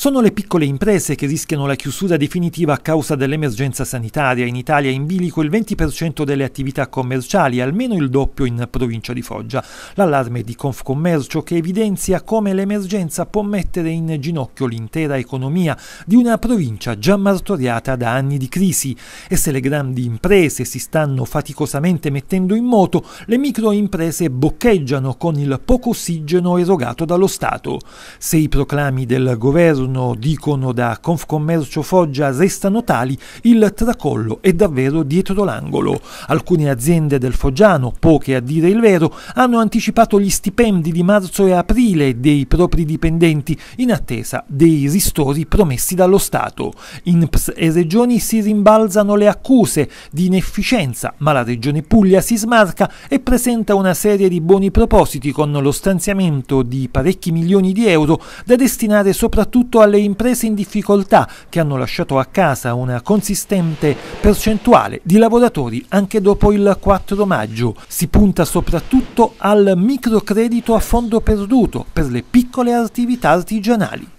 Sono le piccole imprese che rischiano la chiusura definitiva a causa dell'emergenza sanitaria. In Italia è in bilico il 20% delle attività commerciali, almeno il doppio in provincia di Foggia. L'allarme di Confcommercio che evidenzia come l'emergenza può mettere in ginocchio l'intera economia di una provincia già martoriata da anni di crisi. E se le grandi imprese si stanno faticosamente mettendo in moto, le microimprese boccheggiano con il poco ossigeno erogato dallo Stato. Se i proclami del governo giorno, dicono da Confcommercio Foggia, restano tali, il tracollo è davvero dietro l'angolo. Alcune aziende del Foggiano, poche a dire il vero, hanno anticipato gli stipendi di marzo e aprile dei propri dipendenti in attesa dei ristori promessi dallo Stato. In PS e regioni si rimbalzano le accuse di inefficienza, ma la regione Puglia si smarca e presenta una serie di buoni propositi con lo stanziamento di parecchi milioni di euro da destinare soprattutto soprattutto alle imprese in difficoltà che hanno lasciato a casa una consistente percentuale di lavoratori anche dopo il 4 maggio. Si punta soprattutto al microcredito a fondo perduto per le piccole attività artigianali.